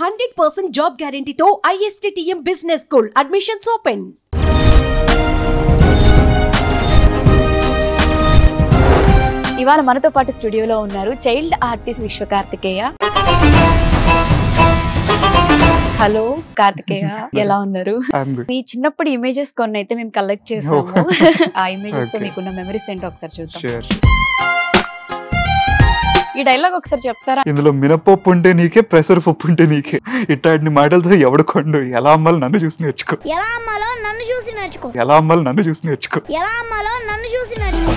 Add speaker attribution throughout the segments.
Speaker 1: Hundred percent job గ్యారంటీతో ISTM business school admissions open ఇవాళ మనతో పాటు స్టూడియోలో ఉన్నారు చైల్డ్ ఆర్టిస్ట్ విశ్వ కార్తికేయ హలో కార్తికేయ ఎలా ఉన్నారు మీ చిన్నప్పుడు ఇమేజెస్ కొన్ని అయితే మేము కలెక్ట్ చేసాము ఆ ఇమేజెస్ తో మీకున్న మెమరీస్ ఏంటో ఒకసారి
Speaker 2: చూద్దాం
Speaker 1: ఈ డైలాగ్ ఒకసారి చెప్తారా ఇందులో
Speaker 2: మినపప్పు ఉంటే నీకే ప్రెషర్ పప్పు ఉంటే నీకే ఇట్లాంటి మాటలతో ఎవడు కొండు ఎలా అమ్మాలి నన్ను చూసి నేర్చుకో
Speaker 3: ఎలా అమ్మాలో నన్ను చూసి నేర్చుకో
Speaker 2: ఎలా అమ్మాలి నన్ను చూసి నేర్చుకో
Speaker 3: ఎలా అమ్మాలో నన్ను చూసి నేర్చుకో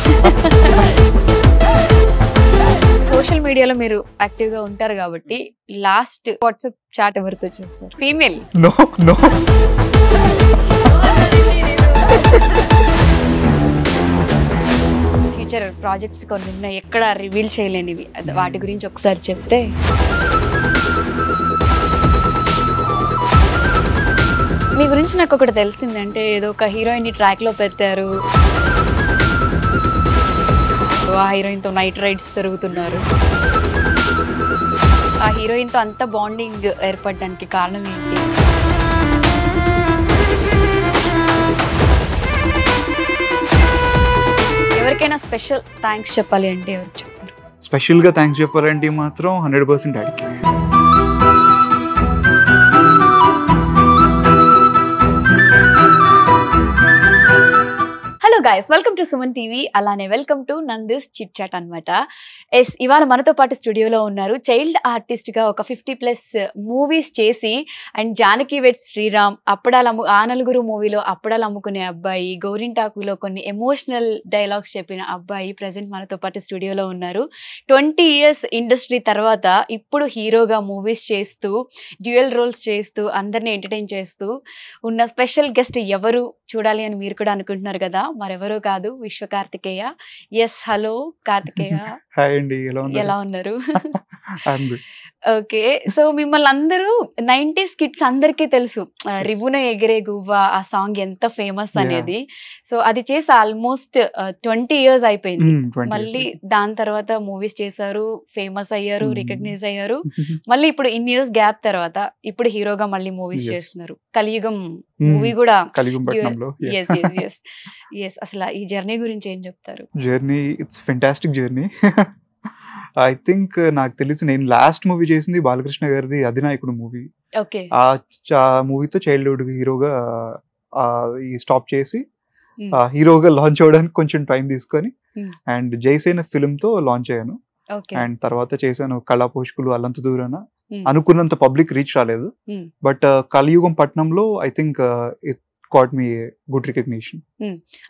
Speaker 1: సోషల్ మీడియాలో మీరు యాక్టివ్ గా ఉంటారు కాబట్టి లాస్ట్ వాట్సాప్ చాట్ ఎవరితో చేస్తారు female no no future projects కొన్ని ఉన్నాయి ఎక్కడ రివీల్ చేయలేనివి వాటి గురించి ఒకసారి చెప్తే మీ గురించి నాకు ఒకటి తెలిసిందంటే ఏదో ఒక ట్రాక్ ట్రాక్లో పెట్టారు ఆ హీరోయిన్తో నైట్ రైడ్స్ తిరుగుతున్నారు ఆ హీరోయిన్తో అంత బాండింగ్ ఏర్పడడానికి కారణం ఏంటి ఎవరికైనా స్పెషల్ థ్యాంక్స్ చెప్పాలి అంటే ఎవరు
Speaker 2: చెప్పారు స్పెషల్గా థ్యాంక్స్ చెప్పాలంటే మాత్రం హండ్రెడ్ పర్సెంట్ అడిగి
Speaker 1: guys welcome to Suman TV అలానే వెల్కమ్ టు నందిస్ చిట్ చాట్ అనమాట ఎస్ ఇవాళ మనతో పాటు స్టూడియోలో ఉన్నారు చైల్డ్ ఆర్టిస్ట్గా ఒక ఫిఫ్టీ ప్లస్ మూవీస్ చేసి అండ్ జానకి వెట్ శ్రీరామ్ అప్పడాలు ఆనలుగురు మూవీలో అప్పడాలు అమ్ముకునే అబ్బాయి లో కొన్ని ఎమోషనల్ డైలాగ్స్ చెప్పిన అబ్బాయి ప్రజెంట్ మనతో పాటు స్టూడియోలో ఉన్నారు ట్వంటీ ఇయర్స్ ఇండస్ట్రీ తర్వాత ఇప్పుడు హీరోగా మూవీస్ చేస్తూ డ్యూయల్ రోల్స్ చేస్తూ అందరినీ ఎంటర్టైన్ చేస్తూ ఉన్న స్పెషల్ గెస్ట్ ఎవరు చూడాలి అని మీరు కూడా అనుకుంటున్నారు కదా మరి ఎవరు కాదు Vishwa Karthikeya yes hello Karthikeya
Speaker 2: hi అండి ఎలా
Speaker 1: ఉన్నారు ఓకే సో మిమ్మల్ని అందరూ నైన్టీస్ కిడ్స్ అందరికీ తెలుసు రివున ఎగిరే గువ్వ ఆ సాంగ్ ఎంత ఫేమస్ అనేది సో అది చేసి ఆల్మోస్ట్ ట్వంటీ ఇయర్స్ అయిపోయింది hmm, మళ్ళీ దాని తర్వాత మూవీస్ చేశారు ఫేమస్ అయ్యారు hmm. రికగ్నైజ్ అయ్యారు మళ్ళీ ఇప్పుడు ఇన్ ఇయర్స్ గ్యాప్ తర్వాత ఇప్పుడు హీరోగా మళ్ళీ మూవీస్ చేస్తున్నారు కలియుగం మూవీ కూడా అసలు ఈ జర్నీ గురించి ఏం చెప్తారు
Speaker 2: journey it's fantastic journey I think నాకు తెలిసి నేను లాస్ట్ మూవీ చేసింది బాలకృష్ణ గారిది అధినాయకుడు మూవీ ఓకే ఆ మూవీతో చైల్డ్హుడ్ హీరోగా ఈ స్టాప్ చేసి హీరోగా లాంచ్ అవ్వడానికి కొంచెం టైం తీసుకొని అండ్ జైసేన ఫిల్మ్ తో లాంచ్ అయ్యాను అండ్ తర్వాత చేశాను కళా పోషకులు అల్లంత దూరాన Hmm. అనుకున్నంత పబ్లిక్ రీచ్ రాలేదు hmm. బట్ uh, కలియుగం పట్నంలో I think it got me good recognition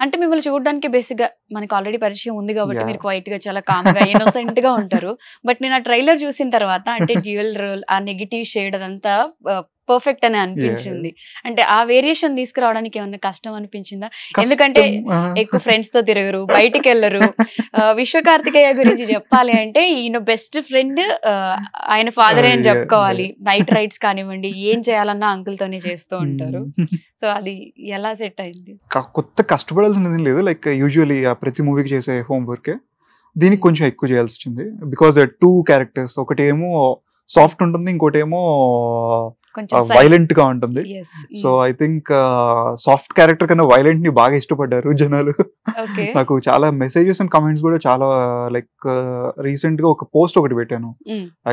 Speaker 1: అంటే మిమ్మల్ని చూడడానికి బేసిక్ గా మనకి ఆల్రెడీ పరిచయం ఉంది కాబట్టి మీరు క్వైట్ గా చాలా కామ్ గా ఇన్నోసెంట్ గా ఉంటారు బట్ నేను ఆ ట్రైలర్ చూసిన తర్వాత అంటే డ్యూయల్ రోల్ ఆ నెగిటివ్ షేడ్ అదంతా uh, పర్ఫెక్ట్ అని అనిపించింది అంటే ఆ వేరియేషన్ తీసుకురావడానికి ఏమన్నా కష్టం అనిపించిందా ఎందుకంటే ఎక్కువ ఫ్రెండ్స్ తో తిరగరు బయటికి వెళ్ళరు విశ్వకార్తికేయ గురించి చెప్పాలి అంటే ఈయన బెస్ట్ ఫ్రెండ్ ఆయన ఫాదర్ అని చెప్పుకోవాలి నైట్ రైడ్స్ కానివ్వండి ఏం చేయాలన్నా అంకుల్ తోనే చేస్తూ hmm. ఉంటారు సో అది ఎలా సెట్ అయింది
Speaker 2: కొత్త కష్టపడాల్సినది లేదు లైక్ యూజువలీ ప్రతి మూవీకి చేసే హోమ్ వర్క్ దీనికి కొంచెం ఎక్కువ చేయాల్సి వచ్చింది బికాస్ టూ క్యారెక్టర్స్ ఒకటి ఏమో సాఫ్ట్ ఉంటుంది ఇంకోటి ఏమో వైలెంట్ గా ఉంటుంది so I think soft character కన్నా వైలెంట్ ని బాగా ఇష్టపడ్డారు జనాలు నాకు చాలా మెసేజెస్ అండ్ కమెంట్స్ కూడా చాలా లైక్ రీసెంట్ గా ఒక పోస్ట్ ఒకటి పెట్టాను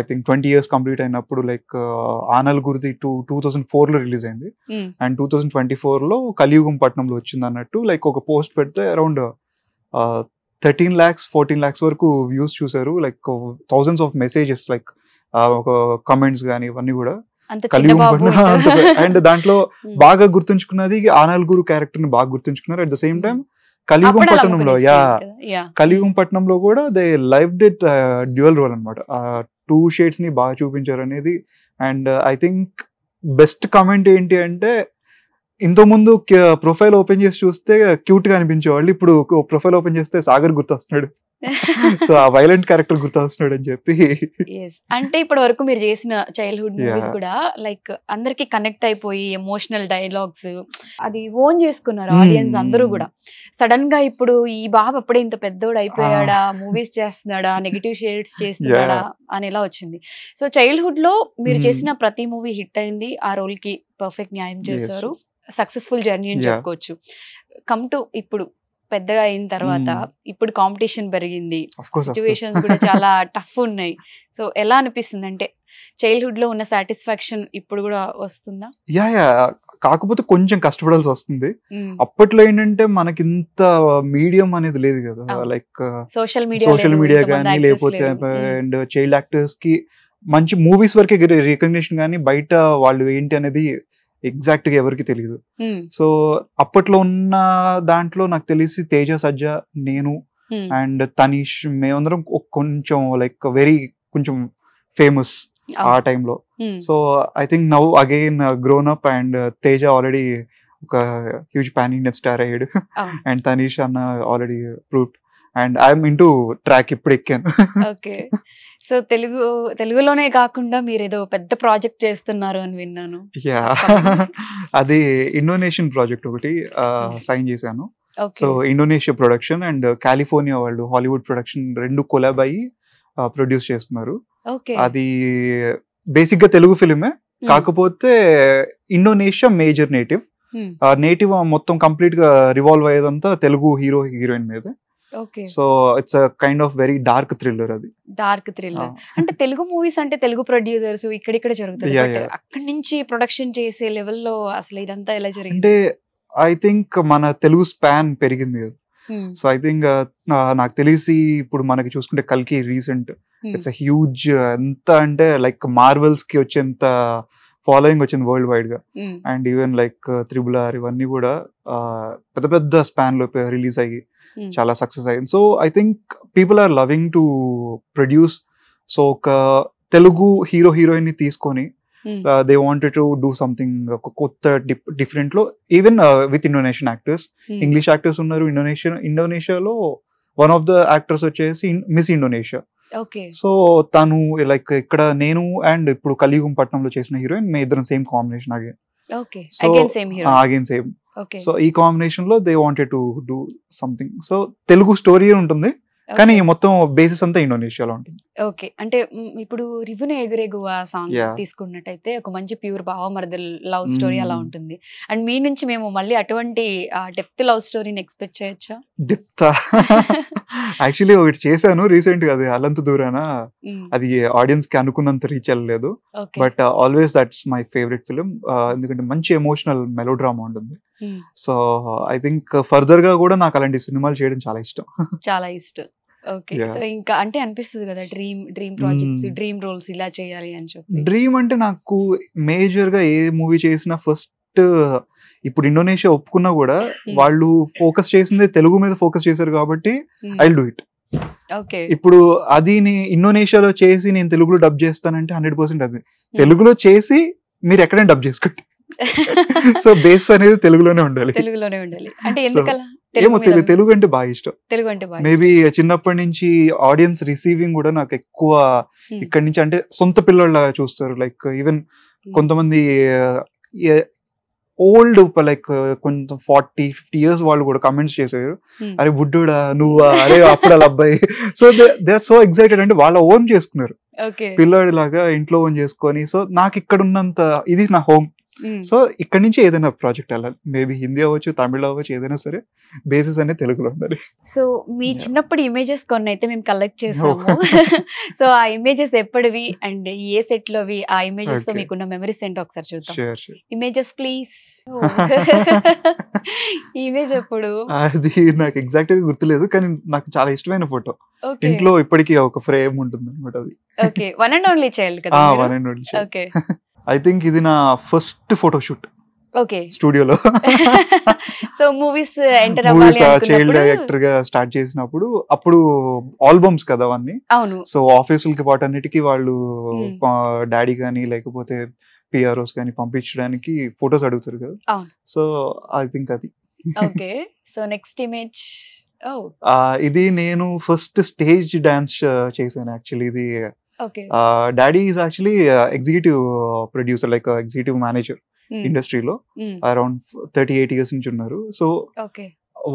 Speaker 2: I think twenty years complete అయినప్పుడు లైక్ ఆనల్ గురిది టూ టూ థౌసండ్ ఫోర్ లో రిలీజ్ అయింది and two thousand twenty four లో కలియుగం పట్నంలో వచ్చింది అన్నట్టు లైక్ ఒక పోస్ట్ పెడితే around thirteen lakhs fourteen lakhs వరకు వ్యూస్ చూసారు like thousands of messages like ఒక కమెంట్స్ కానీ ఇవన్నీ కూడా
Speaker 1: అండ్
Speaker 2: దాంట్లో బాగా గుర్తుంచుకున్నది ఆనాల్గురు క్యారెక్టర్ ని బాగా గుర్తుంచుకున్నారు అట్ ద సేమ్ టైం కలియుగం పట్టణంలో యా కలియుగం పట్టణంలో కూడా they lived it dual role అనమాట టూ షేడ్స్ ని బాగా చూపించారు అనేది and I think best comment ఏంటి అంటే ముందు ప్రొఫైల్ ఓపెన్ చేసి చూస్తే క్యూట్ గా అనిపించేవాళ్ళు ఇప్పుడు ప్రొఫైల్ ఓపెన్ చేస్తే సాగర్ గుర్తొస్తున్నాడు సో ఆ వైలెంట్ క్యారెక్టర్ గుర్తొస్తున్నాడు అని చెప్పి
Speaker 1: అంటే ఇప్పటి వరకు మీరు చేసిన చైల్డ్హుడ్ మూవీస్ కూడా లైక్ అందరికి కనెక్ట్ అయిపోయి ఎమోషనల్ డైలాగ్స్ అది ఓన్ hmm. చేసుకున్నారు ఆడియన్స్ అందరూ కూడా సడన్ గా ఇప్పుడు ఈ బాబు అప్పుడే ఇంత పెద్దోడు అయిపోయాడా మూవీస్ ah. చేస్తున్నాడా నెగిటివ్ షేడ్స్ చేస్తున్నాడా అని ఎలా వచ్చింది సో చైల్డ్హుడ్ లో మీరు hmm. చేసిన ప్రతి మూవీ హిట్ అయింది ఆ రోల్ కి పర్ఫెక్ట్ న్యాయం చేశారు సక్సెస్ఫుల్ జర్నీ అని చెప్పుకోవచ్చు కమ్ టు ఇప్పుడు పెద్దగా అయిన తర్వాత ఇప్పుడు కాంపిటీషన్ పెరిగింది సిచ్యువేషన్స్ కూడా చాలా టఫ్ ఉన్నాయి సో ఎలా అనిపిస్తుంది అంటే చైల్డ్హుడ్ లో ఉన్న సాటిస్ఫాక్షన్ ఇప్పుడు కూడా వస్తుందా
Speaker 2: యా యా కాకపోతే కొంచెం కష్టపడాల్సి వస్తుంది అప్పట్లో ఏంటంటే మనకి ఇంత మీడియం అనేది లేదు కదా like
Speaker 1: social media social media కానీ
Speaker 2: లేకపోతే అండ్ చైల్డ్ యాక్టర్స్ కి మంచి మూవీస్ వరకే రికగ్నిషన్ కానీ బయట వాళ్ళు ఏంటి అనేది ఎగ్జాక్ట్ గా ఎవరికి తెలియదు సో అప్పట్లో ఉన్న దాంట్లో నాకు తెలిసి తేజ సజ్జ నేను అండ్ తనీష్ మేమందరం కొంచెం లైక్ వెరీ కొంచెం ఫేమస్ ఆ టైంలో so I think now again grown up and Teja already ఒక హ్యూజ్ పాన్ ఇండియన్ స్టార్ అయ్యాడు అండ్ తనీష్ అన్న already proof and I'm to track ఇప్పుడు ఎక్కాను
Speaker 1: ఓకే సో తెలుగు తెలుగులోనే కాకుండా మీరు ఏదో పెద్ద ప్రాజెక్ట్ చేస్తున్నారు అని విన్నాను
Speaker 2: యా అది ఇండోనేషియన్ ప్రాజెక్ట్ ఒకటి సైన్ చేశాను so Indonesia production and California వాళ్ళు హాలీవుడ్ ప్రొడక్షన్ రెండు కొలాబ్ అయ్యి ప్రొడ్యూస్ చేస్తున్నారు అది బేసిక్ గా తెలుగు ఫిలిమే కాకపోతే ఇండోనేషియా మేజర్ నేటివ్ నేటివ్ మొత్తం కంప్లీట్ గా రివాల్వ్ అయ్యేదంతా తెలుగు హీరో హీరోయిన్ మీదే so it's kind of very dark thriller అది
Speaker 1: డార్క్ థ్రిల్లర్ అంటే తెలుగు మూవీస్ అంటే తెలుగు ప్రొడ్యూసర్స్ ఇక్కడిక్కడ జరుగుతుంది అక్కడి నుంచి ప్రొడక్షన్ చేసే లెవెల్లో అసలు ఇదంతా ఎలా జరిగింది
Speaker 2: అంటే ఐ థింక్ మన తెలుగు స్పాన్ పెరిగింది సో ఐ థింక్ నాకు తెలిసి ఇప్పుడు మనకి చూసుకుంటే కల్కి రీసెంట్ ఇట్స్ హ్యూజ్ ఎంత అంటే లైక్ మార్వెల్స్ కి వచ్చేంత ఫాలోయింగ్ వచ్చింది వరల్డ్ వైడ్ గా and even like triple R ఇవన్నీ కూడా పెద్ద పెద్ద స్పాన్ లో రిలీజ్ అయ్యి Hmm. చాలా సక్సెస్ అయ్యింది so I think people are loving to produce so ఒక తెలుగు హీరో హీరోయిన్ ని తీసుకొని they wanted to do something ఒక కొత్త డిఫరెంట్ లో even with Indonesian actors English actors ఉన్నారు ఇండోనేషియన్ ఇండోనేషియాలో వన్ ఆఫ్ ద యాక్టర్స్ వచ్చేసి మిస్ ఇండోనేషియా సో తను లైక్ ఇక్కడ నేను అండ్ ఇప్పుడు కలియుగం పట్నంలో చేసిన హీరోయిన్ మే ఇద్దరం same combination again
Speaker 3: so same so
Speaker 2: ఈ కాంబినేషన్ లో they wanted to do something so Telugu story ఉంటుంది కానీ మొత్తం బేసిస్ అంతా ఇండోనేషియాలో ఉంటుంది
Speaker 1: ఓకే అంటే ఇప్పుడు రివ్యూను ఎగురెగువ సాంగ్ తీసుకున్నట్టయితే ఒక మంచి ప్యూర్ భావమరద లవ్ స్టోరీ అలా hmm. ఉంటుంది అండ్ మీ నుంచి మేము మళ్ళీ అటువంటి డెప్త్ లవ్ స్టోరీని ఎక్స్పెక్ట్ చేయొచ్చా డెప్త్
Speaker 2: యాక్చువల్లీ ఒకటి చేశాను రీసెంట్ గా అది అలంత దూరాన hmm. అది ఆడియన్స్ కి అనుకున్నంత రీచ్ అవ్వలేదు but always that's my favourite film ఎందుకంటే మంచి ఎమోషనల్ మెలోడ్రామా ఉంటుంది Hmm. So I think further గా కూడా నాకు అలాంటి సినిమాలు చేయడం చాలా ఇష్టం
Speaker 1: చాలా ఇష్టం ఓకే సో ఇంకా అంటే అనిపిస్తుంది కదా dream dream projects dream roles ఇలా చేయాలి అని చెప్పి
Speaker 2: డ్రీమ్ అంటే నాకు మేజర్ గా ఏ మూవీ చేసినా ఫస్ట్ ఇప్పుడు ఇండోనేషియా ఒప్పుకున్నా కూడా hmm. వాళ్ళు ఫోకస్ చేసింది తెలుగు మీద ఫోకస్ చేశారు కాబట్టి ఐ డూ ఇట్ ఇప్పుడు అది ఇండోనేషియాలో చేసి నేను తెలుగులో డబ్ చేస్తానంటే హండ్రెడ్ పర్సెంట్ అది hmm. తెలుగులో చేసి మీరు ఎక్కడైనా డబ్ చేసుకోండి సో బేస్ అనేది తెలుగులోనే ఉండాలి
Speaker 1: తెలుగులోనే ఉండాలి అంటే ఎందుకలా ఏమో
Speaker 2: తెలుగు అంటే బాగా ఇష్టం
Speaker 1: తెలుగు అంటే మేబీ
Speaker 2: చిన్నప్పటి నుంచి ఆడియన్స్ రిసీవింగ్ కూడా నాకు ఎక్కువ hmm. ఇక్కడి నుంచి అంటే సొంత పిల్లల్లాగా చూస్తారు లైక్ ఈవెన్ hmm. కొంతమంది ఓల్డ్ లైక్ కొంచెం ఫార్టీ ఫిఫ్టీ ఇయర్స్ వాళ్ళు కూడా కమెంట్స్ చేశారు hmm. అరే బుడ్డుడా నువ్వా అరే అప్పుడు అబ్బాయి so they are so excited అంటే వాళ్ళ ఓన్ చేసుకున్నారు పిల్లాడిలాగా ఇంట్లో ఓన్ చేసుకొని సో నాకు ఇక్కడ ఉన్నంత ఇది నా హోమ్ Hmm. సో ఇక్కడ నుంచి ఏదైనా ప్రాజెక్ట్ వెళ్ళాలి మేబీ హిందీ అవ్వచ్చు తమిళ అవ్వచ్చు ఏదైనా సరే బేసిస్ అనేది తెలుగులో ఉండాలి
Speaker 1: సో మీ చిన్నప్పుడు ఇమేజెస్ కొన్ని అయితే మేము కలెక్ట్ చేసాము oh. సో ఆ ఇమేజెస్ ఎప్పటివి అండ్ ఏ సెట్ లో ఆ ఇమేజెస్ తో మీకున్న మెమరీస్ ఏంటో ఒకసారి చూద్దాం ఇమేజెస్ ప్లీజ్ ఇమేజ్ ఎప్పుడు
Speaker 2: అది నాకు ఎగ్జాక్ట్ గా గుర్తులేదు కానీ నాకు చాలా ఇష్టమైన ఫోటో ఇంట్లో ఇప్పటికీ ఒక ఫ్రేమ్ ఉంటుంది అనమాట అది
Speaker 1: okay one and only child కదా one and only okay
Speaker 2: I think ఇది నా ఫస్ట్ ఫోటోషూట్ ఓకే స్టూడియోలో
Speaker 1: so movies enter movies child director
Speaker 2: గా స్టార్ట్ చేసినప్పుడు అప్పుడు ఆల్బమ్స్ కదా అవన్నీ అవును సో ఆఫీసులకి పాటు అన్నిటికీ వాళ్ళు డాడీ hmm. కానీ లేకపోతే పిఆర్ఓస్ కానీ పంపించడానికి ఫొటోస్ అడుగుతారు కదా సో ఐ థింక్ అది
Speaker 3: ఓకే
Speaker 1: సో నెక్స్ట్ ఇమేజ్
Speaker 2: ఇది నేను ఫస్ట్ స్టేజ్ డాన్స్ చేశాను యాక్చువల్లీ ఇది daddy is actually executive producer like executive manager ఇండస్ట్రీలో అరౌండ్ థర్టీ ఎయిట్ ఇయర్స్ నుంచి ఉన్నారు సో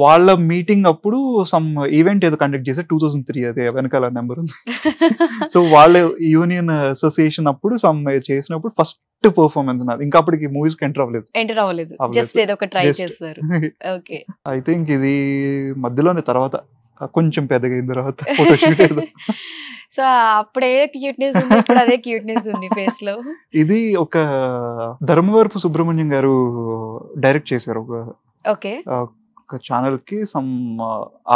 Speaker 2: వాళ్ళ మీటింగ్ అప్పుడు సమ్ ఈవెంట్ ఏదో కండక్ట్ చేసే టూ థౌసండ్ త్రీ అదే వెనకాల నెంబర్ ఉంది సో వాళ్ళ యూనియన్ అసోసియేషన్ అప్పుడు సమ్ చేసినప్పుడు ఫస్ట్ పర్ఫార్మెన్స్ నాది ఇంకా అప్పటికి మూవీస్ కి ఎంటర్ అవ్వలేదు
Speaker 1: ఎంటర్ అవ్వలేదు జస్ట్ ఏదో ఒక ట్రై చేస్తారు ఓకే
Speaker 2: ఐ థింక్ ఇది మధ్యలోనే తర్వాత కొంచెం పెద్దగా అయిన తర్వాత
Speaker 1: సో అప్పుడే క్యూట్నెస్ ఉంది ఇప్పుడు అదే క్యూట్నెస్ ఉంది ఫేస్ లో
Speaker 2: ఇది ఒక ధర్మవరపు సుబ్రహ్మణ్యం గారు డైరెక్ట్ చేశారు ఒక ఓకే ఒక ఛానల్ కి సమ్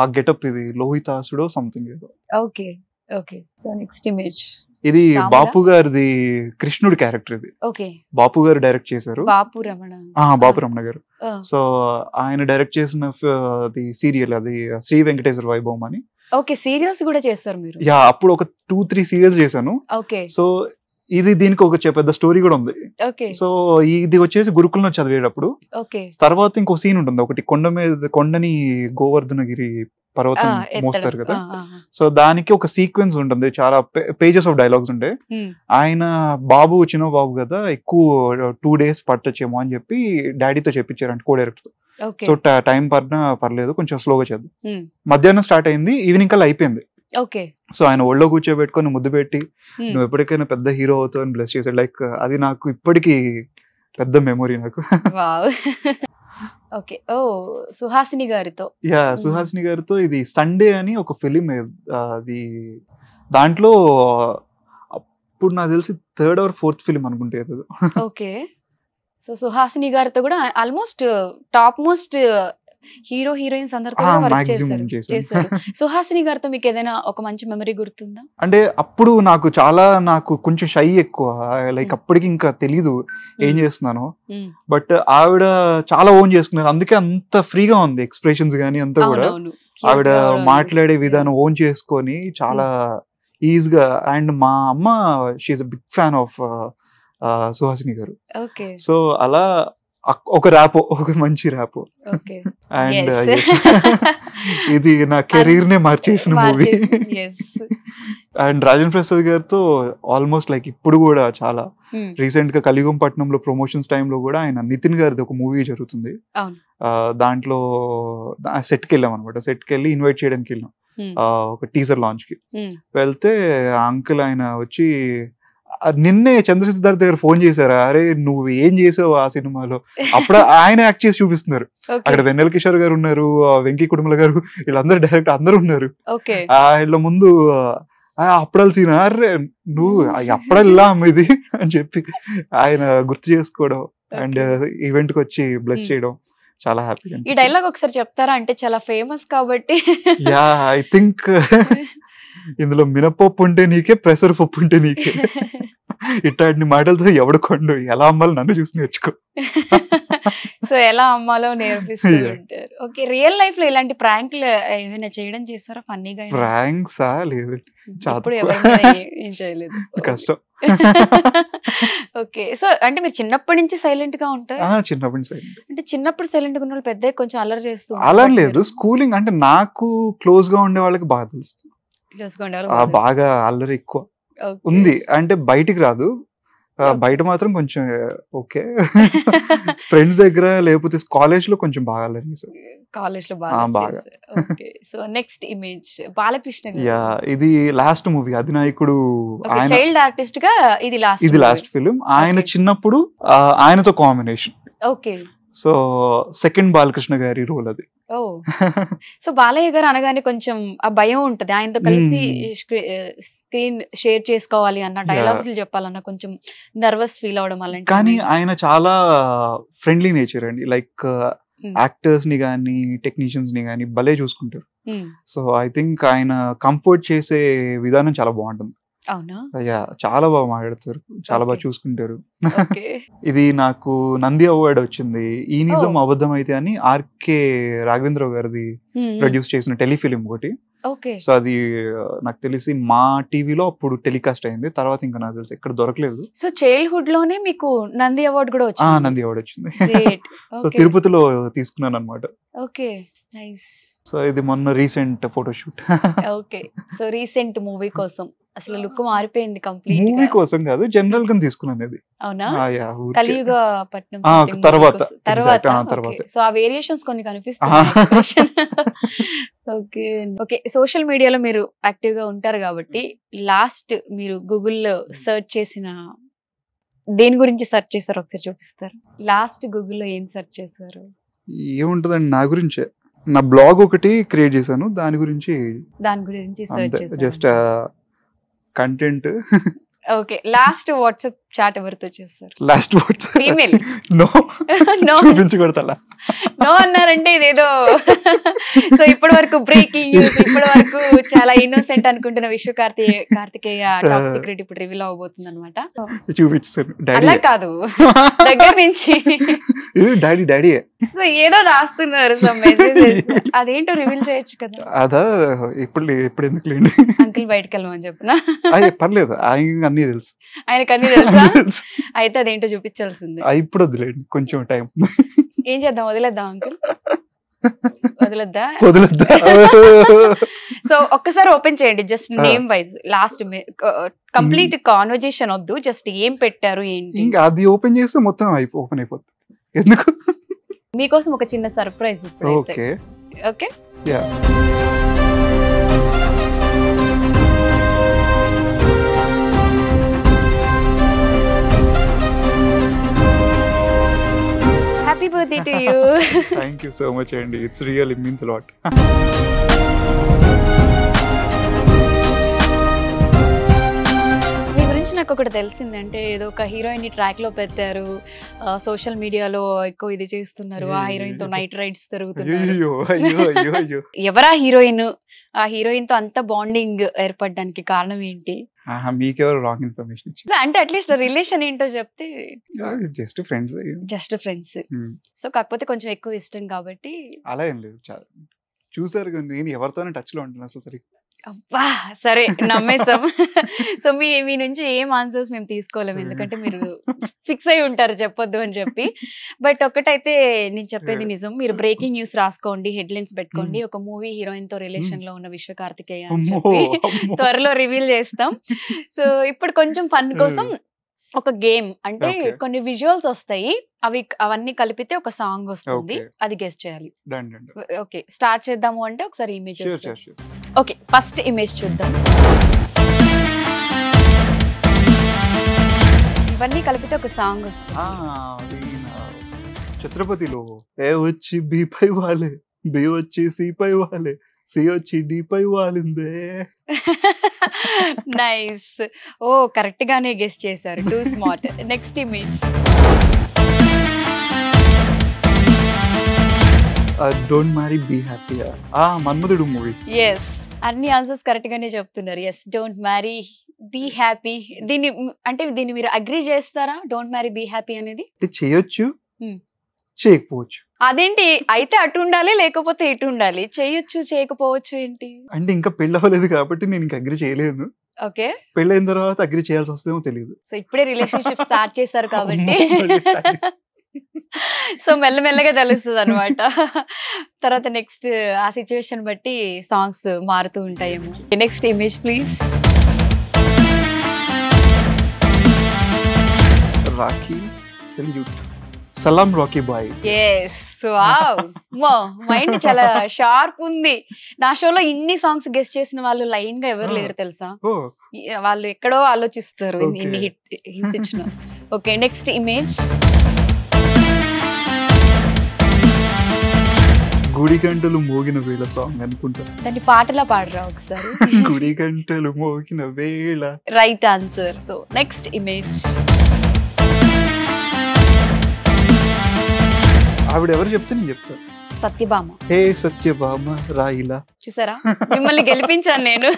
Speaker 2: ఆ గెటప్ ఇది లోహితాసుడో something
Speaker 1: okay okay so next image
Speaker 2: ఇది బాపు గారిది కృష్ణుడి క్యారెక్టర్ ఇది బాపు గారు డైరెక్ట్ చేశారు
Speaker 1: బాపు రమణ
Speaker 2: బాపు రమణ గారు సో ఆయన డైరెక్ట్ చేసిన సీరియల్ అది శ్రీ వెంకటేశ్వర వైభవం అని
Speaker 1: ఓకే సీరియల్స్ కూడా చేస్తారు
Speaker 2: మీరు యా అప్పుడు ఒక టూ త్రీ సీరియల్స్ చేశాను ఓకే సో ఇది దీనికి ఒక పెద్ద స్టోరీ కూడా ఉంది సో ఇది వచ్చేసి గురుకులంలో చదివేటప్పుడు తర్వాత ఇంకో సీన్ ఉంటుంది ఒకటి కొండ మీద కొండని గోవర్ధనగిరి పర్వతం మోస్తారు కదా సో దానికి ఒక సీక్వెన్స్ ఉంటుంది చాలా పేజెస్ ఆఫ్ డైలాగ్స్ ఉండే ఆయన బాబు చిన్న బాబు కదా ఎక్కువ టూ డేస్ పట్టచ్చేమో అని చెప్పి డాడీతో చెప్పించారంటే కో డైరెక్టర్ సో టైం పడినా పర్లేదు కొంచెం స్లోగా చేద్దాం మధ్యాహ్నం స్టార్ట్ అయింది ఈవినింగ్ కల్లా అయిపోయింది సో ఆయన ఒళ్ళో కూర్చోబెట్టుకుని ముద్దు పెట్టి నువ్వు ఎప్పటికైనా పెద్ద హీరో అవుతావు అని బ్లెస్ చేశాడు లైక్ అది నాకు ఇప్పటికీ పెద్ద మెమొరీ నాకు
Speaker 1: ఓకే ఓ సుహాసిని గారితో
Speaker 2: యా సుహాసిని గారితో ఇది సండే అని ఒక ఫిలిం అది దాంట్లో అప్పుడు నాకు తెలిసి థర్డ్ ఆర్ ఫోర్త్ ఫిలిం అనుకుంటే
Speaker 1: ఓకే సో సుహాసిని గారితో కూడా almost top most hero heroines అందరితో సుహాసిని గారితో మీకు ఏదైనా ఒక మంచి మెమరీ గుర్తుందా
Speaker 2: అంటే అప్పుడు నాకు చాలా నాకు కొంచెం షై ఎక్కువ లైక్ hmm. అప్పటికి ఇంకా తెలీదు ఏం hmm. చేస్తున్నాను బట్ hmm. ఆవిడ చాలా ఓన్ చేసుకున్నారు అందుకే అంత ఫ్రీగా ఉంది ఎక్స్ప్రెషన్స్ కానీ అంతా కూడా ఆవిడ మాట్లాడే విధానం ఓన్ చేసుకొని చాలా ఈజీగా అండ్ మా అమ్మ she big fan of Suhasini గారు సో అలా ఒక ర్యాప్ ఒక మంచి ర్యాప్ అండ్ ఇది నా కెరీర్ నే మార్చేసిన మూవీ అండ్ రాజన్ ప్రసాద్ గారితో ఆల్మోస్ట్ లైక్ ఇప్పుడు కూడా చాలా hmm. రీసెంట్ గా కలిగంపట్నంలో పట్నంలో ప్రమోషన్స్ టైంలో కూడా ఆయన నితిన్ గారిది ఒక మూవీ జరుగుతుంది దాంట్లో సెట్కి వెళ్ళాం అనమాట సెట్కి వెళ్ళి ఇన్వైట్ చేయడానికి వెళ్ళాం hmm. ఒక టీజర్ లాంచ్ కి hmm. వెళ్తే అంకుల్ ఆయన వచ్చి నిన్నే చంద్రశేఖర్ దగ్గర ఫోన్ చేశారా అరే నువ్వు ఏం చేసావు ఆ సినిమాలో అప్పుడు ఆయన యాక్ట్ చేసి చూపిస్తున్నారు అక్కడ వెన్నెల కిషోర్ గారు ఉన్నారు వెంకీ కుటుంబల గారు వీళ్ళందరూ డైరెక్ట్ అందరు ఉన్నారు వీళ్ళ ముందు అప్పడాల సీన్ అరే నువ్వు అప్పుడల్లా ఇది అని చెప్పి ఆయన గుర్తు చేసుకోవడం అండ్ ఈవెంట్ కి వచ్చి బ్లెస్ hmm. చేయడం చాలా హ్యాపీ
Speaker 1: ఈ డైలాగ్ ఒకసారి చెప్తారా అంటే చాలా ఫేమస్ కాబట్టి
Speaker 2: యా ఐ థింక్ ఇందులో మినపప్పు ఉంటే నీకే ప్రెసర్ పప్పు ఉంటే నీకే ఇట్లాంటి మాటలతో ఎవడు కొండు ఎలా అమ్మాలో నన్ను చూసి నేర్చుకో
Speaker 1: సో ఎలా అమ్మాలో నేర్పిస్తుంటారు ఓకే రియల్ లైఫ్ లో ఇలాంటి ప్రాంక్లు ఏమైనా చేయడం చేస్తారా ఫన్నీగా
Speaker 2: ప్రాంక్సా లేదు కష్టం
Speaker 1: ఓకే సో అంటే మీరు చిన్నప్పటి నుంచి సైలెంట్ గా ఉంటారు చిన్నప్పటి నుంచి అంటే చిన్నప్పుడు సైలెంట్ గా ఉన్న వాళ్ళు పెద్ద కొంచెం అలర్ చేస్తూ అలా లేదు
Speaker 2: స్కూలింగ్ అంటే నాకు క్లోజ్ గా ఉండే వాళ్ళకి బాగా తెలుస్తుంది బాగా అల్లరి ఎక్కువ ఉంది అంటే బయటికి రాదు బయట మాత్రం కొంచెం ఓకే ఫ్రెండ్స్ దగ్గర లేకపోతే కాలేజ్ లో కొంచెం బాగా లెర్నింగ్స్
Speaker 1: కాలేజ్ లో బాగా so next image Balakrishna
Speaker 2: yeah ఇది last movie Adhinayakudu child
Speaker 1: artist గా ఇది లాస్ట్ ఇది
Speaker 2: లాస్ట్ ఫిలిం ఆయన చిన్నప్పుడు ఆయనతో combination okay so second Balakrishna గారి రోల్ అది
Speaker 1: సో బాలయ్య గారు అనగానే కొంచెం ఆ భయం ఉంటది ఆయనతో కలిసి స్క్రీన్ hmm. షేర్ చేసుకోవాలి అన్న డైలాగులు చెప్పాలన్న కొంచెం నర్వస్ ఫీల్ అవడం వల్ల కానీ
Speaker 2: ఆయన చాలా ఫ్రెండ్లీ నేచర్ అండి లైక్ యాక్టర్స్ uh, hmm. ని కానీ టెక్నీషియన్స్ ని కానీ భలే చూసుకుంటారు సో ఐ థింక్ ఆయన కంఫర్ట్ చేసే విధానం చాలా బాగుంటుంది అవునా అయ్యా చాలా బాగా మాట్లాడతారు చాలా బాగా చూసుకుంటారు ఇది నాకు నంది అవార్డు వచ్చింది ఈ నిజం అబద్ధం అయితే అని ఆర్కే రాఘవేంద్రరావు గారిది ప్రొడ్యూస్ చేసిన టెలిఫిలిం ఒకటి సో అది నాకు తెలిసి మా టీవీలో అప్పుడు టెలికాస్ట్ అయింది తర్వాత ఇంకా నాకు తెలిసి ఎక్కడ దొరకలేదు
Speaker 1: సో చైల్డ్హుడ్ లోనే మీకు నంది అవార్డు కూడా వచ్చింది
Speaker 2: నంది అవార్డు వచ్చింది
Speaker 1: సో తిరుపతిలో
Speaker 2: తీసుకున్నాను అనమాట
Speaker 1: ఓకే నైస్
Speaker 2: సో ఇది మొన్న recent photoshoot
Speaker 1: okay so recent movie కోసం అసలు లుక్ మారిపోయింది కంప్లీట్ మూవీ
Speaker 2: కోసం కాదు జనరల్ గా తీసుకున్నాను అవునా కలియుగ
Speaker 1: పట్నం తర్వాత
Speaker 2: తర్వాత సో
Speaker 1: ఆ వేరియేషన్స్ కొన్ని కనిపిస్తాయి ఓకే ఓకే సోషల్ మీడియాలో మీరు యాక్టివ్ గా ఉంటారు కాబట్టి లాస్ట్ మీరు గూగుల్లో సెర్చ్ చేసిన దేని గురించి సెర్చ్ చేశారు ఒకసారి చూపిస్తారు లాస్ట్ గూగుల్లో ఏం సెర్చ్ చేశారు
Speaker 2: ఏముంటదండి నా గురించే నా బ్లాగ్ ఒకటి క్రియేట్ చేశాను దాని గురించి దాని గురించి just content
Speaker 1: okay last WhatsApp chat ఎవరితో చేస్తారు
Speaker 2: last word female no no చూపించకూడదు
Speaker 1: నో అన్నారంటే ఇదేదో సో ఇప్పటి వరకు బ్రేకింగ్ ఇప్పటి వరకు చాలా ఇన్నోసెంట్ అనుకుంటున్న Vishwa Karthike Karthikeya top secret uh. ఇప్పుడు రివీల్ అవబోతుంది అనమాట
Speaker 2: చూపించారు అలా
Speaker 1: కాదు దగ్గర నుంచి డాడీ డాడీ సో ఏదో రాస్తున్నారు సో మెసేజెస్ అదేంటో రివీల్ చేయొచ్చు కదా
Speaker 2: అదా ఇప్పుడు ఇప్పుడు ఎందుకు లేండి
Speaker 1: అంకుల్ బయటకు వెళ్ళమని చెప్పిన
Speaker 2: పర్లేదు ఆయన అన్నీ తెలుసు
Speaker 1: ఆయన అన్ని అయితే అదేంటో చూపించాల్సింది
Speaker 2: ఇప్పుడు వదిలేండి కొంచెం టైం
Speaker 1: ఏం చేద్దాం వదిలేద్దాం అంకుల్ వదిలేద్దా సో ఒక్కసారి ఓపెన్ చేయండి just name wise last complete conversation వద్దు జస్ట్ ఏం పెట్టారు ఏంటి
Speaker 2: ఇంకా అది ఓపెన్ చేస్తే మొత్తం ఓపెన్ అయిపోతుంది ఎందుకు
Speaker 1: మీకోసం ఒక చిన్న surprise okay
Speaker 3: okay
Speaker 2: yeah
Speaker 1: Happy birthday to you.
Speaker 2: Thank you so much, Andy. It's really means a lot.
Speaker 1: నాకు ఒకటి తెలిసింది అంటే ఏదో ఒక హీరోయిన్ ని ట్రాక్ లో పెట్టారు సోషల్ మీడియాలో ఎక్కువ ఇది చేస్తున్నారు ఆ హీరోయిన్ తో నైట్ రైడ్స్ జరుగుతున్నారు ఎవరా హీరోయిన్ ఆ హీరోయిన్ తో అంత బాండింగ్ ఏర్పడడానికి కారణం ఏంటి
Speaker 2: మీకెవరు రాంగ్ ఇన్ఫర్మేషన్ ఇచ్చింది
Speaker 1: అంటే అట్లీస్ట్ రిలేషన్ ఏంటో చెప్తే just friends just friends so కాకపోతే కొంచెం ఎక్కువ ఇష్టం కాబట్టి
Speaker 2: అలా ఏం లేదు చూసారు నేను ఎవరితోనే టచ్ లో ఉంటాను అసలు సరే
Speaker 1: అబ్బా సరే నమ్మేస్తాం సో మీ మీ నుంచి ఏం ఆన్సర్స్ మేము తీసుకోలేము ఎందుకంటే మీరు ఫిక్స్ అయి ఉంటారు చెప్పొద్దు అని చెప్పి బట్ ఒకటైతే నేను చెప్పేది నిజం మీరు బ్రేకింగ్ న్యూస్ రాసుకోండి హెడ్లైన్స్ పెట్టుకోండి hmm. ఒక మూవీ హీరోయిన్ తో రిలేషన్ లో ఉన్న విశ్వకార్తికేయ అని చెప్పి త్వరలో రివీల్ చేస్తాం సో ఇప్పుడు కొంచెం ఫన్ hmm. కోసం ఒక గేమ్ అంటే కొన్ని విజువల్స్ వస్తాయి అవి అవన్నీ కలిపితే ఒక సాంగ్ వస్తుంది అది గెస్ట్ చేయాలి ఓకే స్టార్ట్ చేద్దాము అంటే ఒకసారి ఇమేజెస్ ఓకే ఫస్ట్ ఇమేజ్ చూద్దాం ఇవన్నీ కలిపితే ఒక సాంగ్
Speaker 2: వస్తుంది ఛత్రపతిలో ఏ వచ్చి బి పై వాలే బి వచ్చి సి పై వాలే సి వచ్చి డి పై వాలిందే
Speaker 1: నైస్ ఓ కరెక్ట్ గానే గెస్ట్ చేశారు too smart next image
Speaker 2: don't marry be happy ఆ మన్మధుడు మూవీ
Speaker 1: ఎస్ అన్ని ఆన్సర్స్ కరెక్ట్ గానే చెప్తున్నారు yes don't marry be happy దీన్ని అంటే దీన్ని మీరు అగ్రి చేస్తారా డోంట్ మ్యారీ బీ హ్యాపీ అనేది చేయొచ్చు hmm. చేయకపోవచ్చు అదేంటి అయితే అటు ఉండాలి లేకపోతే ఇటు ఉండాలి చేయొచ్చు చేయకపోవచ్చు ఏంటి
Speaker 2: అంటే ఇంకా పెళ్ళి అవ్వలేదు కాబట్టి నేను ఇంకా అగ్రి చేయలేదు ఓకే పెళ్ళైన తర్వాత అగ్రి చేయాల్సి వస్తుందేమో తెలియదు
Speaker 1: సో ఇప్పుడే రిలేషన్షిప్ స్టార్ట్ చేస్తారు కాబట్టి సో మెల్లమెల్లగా తెలుస్తుంది అనమాట తర్వాత నెక్స్ట్ ఆ సిచ్యువేషన్ బట్టి సాంగ్స్ మారుతూ ఉంటాయేమో next image please
Speaker 2: Rakhi salute సలాం బాయ్
Speaker 1: మైండ్ చాలా షార్ప్ ఉంది నా షోలో ఇన్ని సాంగ్స్ గెస్ట్ చేసిన వాళ్ళు లైన్ గా ఎవరు లేరు తెలుసా వాళ్ళు ఎక్కడో ఆలోచిస్తారు ఇన్ని హిట్ ఓకే నెక్స్ట్ ఇమేజ్
Speaker 2: గుడి గంటలు మోగిన వేళ సాంగ్ అనుకుంటా
Speaker 1: దాన్ని పాటలా పాడరా ఒకసారి
Speaker 2: గుడి గంటలు మోగిన వేళ
Speaker 1: right answer so next image
Speaker 2: ఆవిడ ఎవరు చెప్తే నేను
Speaker 1: చెప్తాను సత్యభామ హే
Speaker 2: సత్యభామ రాయిలా
Speaker 1: చూసారా మిమ్మల్ని గెలిపించాను నేను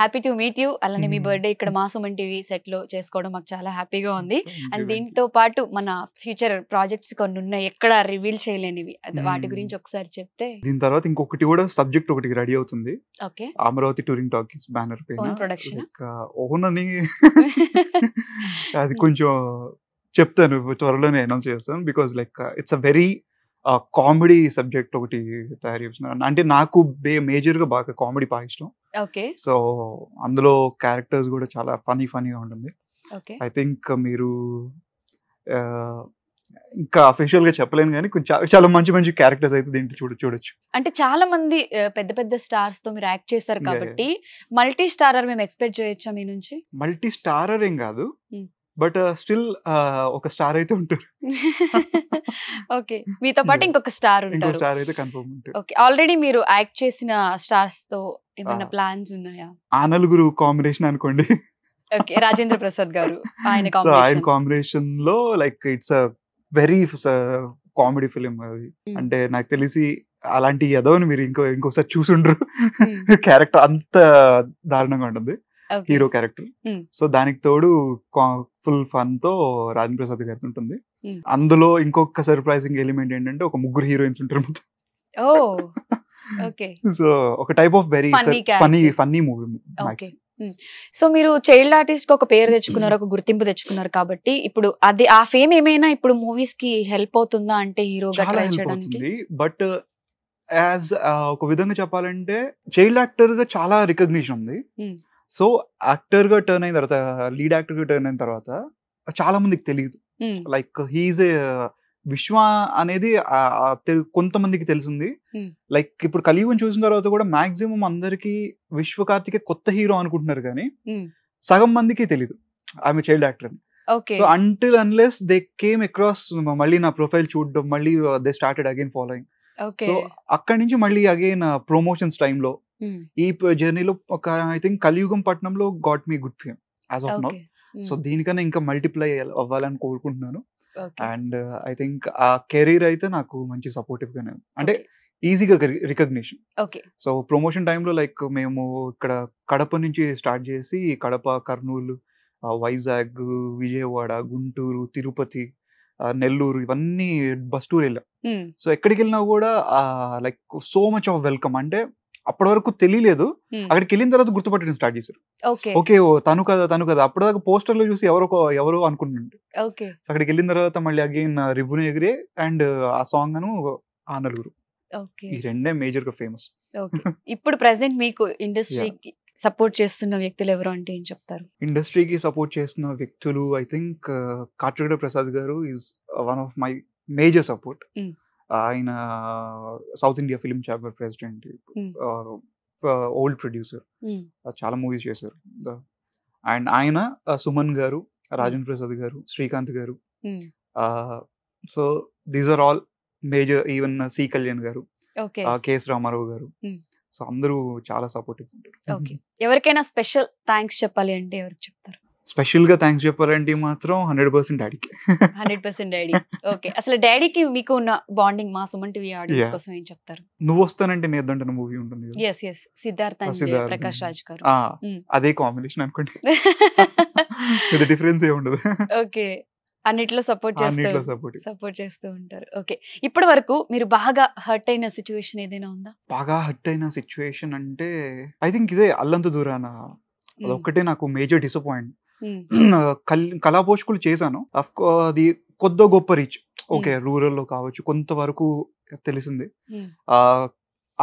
Speaker 1: హ్యాపీ టు మీట్ యూ అలానే మీ బర్త్డే hmm. ఇక్కడ మాసుమన్ టీవీ సెట్ లో చేసుకోవడం మాకు చాలా హ్యాపీగా ఉంది అండ్ దీంతో పాటు మన ఫ్యూచర్ ప్రాజెక్ట్స్ కొన్ని ఉన్నాయి ఎక్కడ రివీల్ చేయలేనివి hmm. వాటి గురించి ఒకసారి చెప్తే
Speaker 2: దీని తర్వాత ఇంకొకటి కూడా సబ్జెక్ట్ ఒకటి రెడీ అవుతుంది okay Amaravati touring talkies banner పైన ప్రొడక్షన్ ఓన్ అని అది కొంచెం చెప్తాను త్వరలోనే అనౌన్స్ చేస్తాను because like it's a very comedy subject ఒకటి తయారు చేస్తున్నారు అంటే నాకు మేజర్ గా బాగా కామెడీ బాగా ఇష్టం ఓకే సో అందులో క్యారెక్టర్స్ కూడా చాలా ఫనీ ఫనీగా ఉంటుంది ఐ థింక్ మీరు ఇంకా అఫీషియల్ గా చెప్పలేను కానీ కొంచెం చాలా మంచి మంచి క్యారెక్టర్స్ అయితే దీంట్లో చూడ చూడొచ్చు
Speaker 1: అంటే చాలా మంది పెద్ద పెద్ద స్టార్స్ తో మీరు యాక్ట్ చేశారు కాబట్టి మల్టీ స్టారర్ మేము ఎక్స్పెక్ట్ చేయొచ్చా మీ నుంచి
Speaker 2: మల్టీ స్టారర్ ఏం కాదు బట్ స్టిల్ ఒక స్టార్ అయితే ఉంటారు
Speaker 1: ఓకే మీతో పాటు ఇంకొక స్టార్ ఇంకొక
Speaker 2: స్టార్ అయితే కన్ఫర్మ్ ఉంటారు ఓకే
Speaker 1: ఆల్రెడీ మీరు యాక్ట్ చేసిన స్టార్స్ తో ఏమైనా ప్లాన్స్ ఉన్నాయా
Speaker 2: ఆ నలుగురు కాంబినేషన్ అనుకోండి
Speaker 1: ఓకే రాజేంద్ర ప్రసాద్ గారు ఆయన ఆయన
Speaker 2: కాంబినేషన్ లో like it's a very comedy film అది అంటే నాకు తెలిసి అలాంటి ఎదవని మీరు ఇంకో ఇంకోసారి చూసుండ్రు క్యారెక్టర్ అంత దారుణంగా ఉంటుంది హీరో క్యారెక్టర్ సో దానికి తోడు ఫుల్ ఫన్ తో రాజేంద్ర ప్రసాద్ గారి ఉంటుంది అందులో ఇంకొక సర్ప్రైజింగ్ ఎలిమెంట్ ఏంటంటే ఒక ముగ్గురు హీరోయిన్స్ ఉంటారు సో ఒక type of very funny funny movie
Speaker 1: so మీరు చైల్డ్ ఆర్టిస్ట్ ఒక పేరు తెచ్చుకున్నారు ఒక గుర్తింపు తెచ్చుకున్నారు కాబట్టి ఇప్పుడు అది ఆ ఫేమ్ ఏమైనా ఇప్పుడు మూవీస్ కి హెల్ప్ అవుతుందా అంటే హీరోగా ట్రై చేయడానికి
Speaker 2: బట్ యాజ్ ఒక విధంగా చెప్పాలంటే చైల్డ్ యాక్టర్ గా చాలా రికగ్నిషన్ ఉంది సో యాక్టర్ గా టర్న్ అయిన తర్వాత లీడ్ యాక్టర్ గా టర్న్ అయిన తర్వాత చాలా మందికి తెలియదు లైక్ హీఈస్ ఏ విశ్వ అనేది కొంతమందికి తెలిసింది లైక్ ఇప్పుడు కలియుగం చూసిన తర్వాత కూడా మాక్సిమం అందరికి విశ్వ కార్తికే కొత్త హీరో అనుకుంటున్నారు కానీ సగం మందికి తెలియదు ఆమె child actor so until unless they came across మళ్ళీ నా ప్రొఫైల్ చూడడం మళ్ళీ they started again following so అక్కడి నుంచి మళ్ళీ అగైన్ ప్రమోషన్స్ టైంలో ఈ జర్నీలో ఒక ఐ థింక్ కలియుగం పట్నంలో got me good fame as of now so దీనికన్నా ఇంకా మల్టిప్లై అవ్వాలని కోరుకుంటున్నాను అండ్ ఐ థింక్ ఆ కెరీర్ అయితే నాకు మంచి సపోర్టివ్ గానే అంటే ఈజీగా రికగ్నిషన్ సో ప్రమోషన్ టైంలో లైక్ మేము ఇక్కడ కడప నుంచి స్టార్ట్ చేసి కడప కర్నూలు వైజాగ్ విజయవాడ గుంటూరు తిరుపతి నెల్లూరు ఇవన్నీ బస్ టూర్ వెళ్ళాం సో ఎక్కడికి వెళ్ళినా కూడా like so much of welcome అంటే అప్పటి వరకు తెలియలేదు అక్కడికి వెళ్ళిన తర్వాత గుర్తుపట్టడం స్టార్ట్ చేశారు ఓకే ఓ తను కదా తను కదా అప్పటిదాకా పోస్టర్ లో చూసి ఎవరు ఎవరు అనుకుంటుండే అక్కడికి వెళ్ళిన తర్వాత మళ్ళీ అగైన్ రివ్యూని ఎగిరే అండ్ ఆ సాంగ్ అను ఆ నలుగురు ఈ రెండే మేజర్ గా ఫేమస్
Speaker 1: ఇప్పుడు ప్రెసెంట్ మీకు ఇండస్ట్రీకి సపోర్ట్ చేస్తున్న వ్యక్తులు ఎవరు అంటే ఏం చెప్తారు
Speaker 2: ఇండస్ట్రీకి సపోర్ట్ చేస్తున్న వ్యక్తులు ఐ థింక్ కార్తీక ప్రసాద్ గారు is one of my major support ఆయన south India film chamber president old producer చాలా మూవీస్ చేశారు అండ్ ఆయన సుమన్ గారు రాజేంద్ర ప్రసాద్ గారు శ్రీకాంత్ గారు so these are all major even C Kalyan గారు కేఎస్ రామారావు గారు సో అందరూ చాలా సపోర్టివ్ ఉంటారు
Speaker 1: ఎవరికైనా స్పెషల్ థ్యాంక్స్ చెప్పాలి అంటే ఎవరికి చెప్తారు
Speaker 2: స్పెషల్ గా థ్యాంక్స్ చెప్పాలంటే మాత్రం హండ్రెడ్ పర్సెంట్ డాడీకి
Speaker 1: హండ్రెడ్ పర్సెంట్ డాడీ ఓకే అసలు డాడీకి మీకు ఉన్న బాండింగ్ మా సుమన్ టీవీ ఆడియన్స్ కోసం ఏం చెప్తారు
Speaker 2: నువ్వు వస్తానంటే నేను అంటే మూవీ ఉంటుంది
Speaker 1: ఎస్ ఎస్ సిద్ధార్థ ప్రకాష్ రాజ్ గారు
Speaker 2: అదే కాంబినేషన్ అనుకోండి ఇది డిఫరెన్స్ ఏ ఉండదు
Speaker 1: ఓకే అన్నిట్లో సపోర్ట్ చేస్తూ సపోర్ట్ చేస్తూ ఉంటారు ఓకే ఇప్పటి వరకు మీరు బాగా హర్ట్ అయిన సిచ్యువేషన్ ఏదైనా ఉందా
Speaker 2: బాగా హర్ట్ అయిన సిచ్యువేషన్ అంటే ఐ థింక్ ఇదే అల్లంత దూరాన అదొక్కటే నాకు మేజర్ డిసప్పాయింట్ కళాపోషకులు చేశాను అది కొద్ది గొప్ప రీచ్ ఓకే రూరల్లో కావచ్చు కొంతవరకు తెలిసింది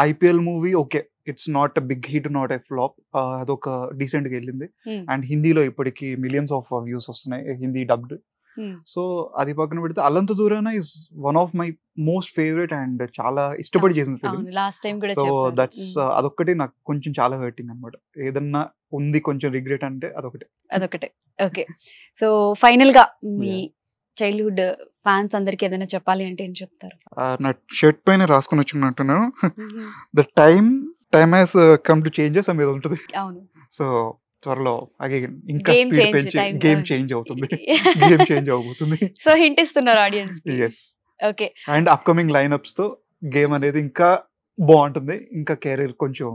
Speaker 2: IPL movie okay it's not big hit not a flop అదొక గా వెళ్ళింది అండ్ హిందీలో ఇప్పటికీ మిలియన్స్ ఆఫ్ వ్యూస్ వస్తున్నాయి హిందీ డబ్డ్ సో అది పక్కన పెడితే Allantha Doorana is one of my most favourite and చాలా ఇష్టపడి చేసిన film
Speaker 1: last time so that's
Speaker 2: అదొక్కటి నాకు కొంచెం చాలా హర్టింగ్ అనమాట ఏదన్నా ఉంది కొంచెం రిగ్రెట్ అంటే అదొకటి
Speaker 1: అదొకటే ఓకే సో ఫైనల్ గా మీ చైల్డ్హుడ్ ఫ్యాన్స్ అందరికి ఏదైనా చెప్పాలి అంటే ఏం చెప్తారు
Speaker 2: నా షర్ట్ పైన రాసుకుని వచ్చినట్టున్నాను the time time has come to changes అనేది ఉంటుంది అవును సో త్వరలో ఇంకా స్పీడ్ పెంచి గేమ్ చేంజ్ అవుతుంది గేమ్ చేంజ్ అవుతుంది
Speaker 1: సో హింట్ ఇస్తున్నారు audience yes okay
Speaker 2: and upcoming lineups తో గేమ్ అనేది ఇంకా బాగుంటుంది ఇంకా కెరీర్ కొంచెం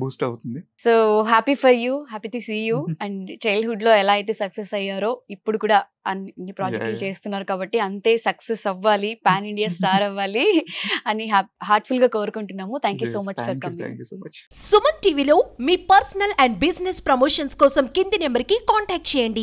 Speaker 2: బూస్ట్ అవుతుంది
Speaker 1: so happy for you happy to see you and childhood లో ఎలా అయితే సక్సెస్ అయ్యారో ఇప్పుడు కూడా అన్ని ప్రాజెక్టులు చేస్తున్నారు కాబట్టి అంతే సక్సెస్ అవ్వాలి పాన్ ఇండియా స్టార్ అవ్వాలి అని హార్ట్ఫుల్ గా కోరుకుంటున్నాము thank you so much for coming Suman టీవీలో మీ పర్సనల్ అండ్ బిజినెస్ ప్రమోషన్స్ కోసం కింది నెంబర్ కి కాంటాక్ట్ చేయండి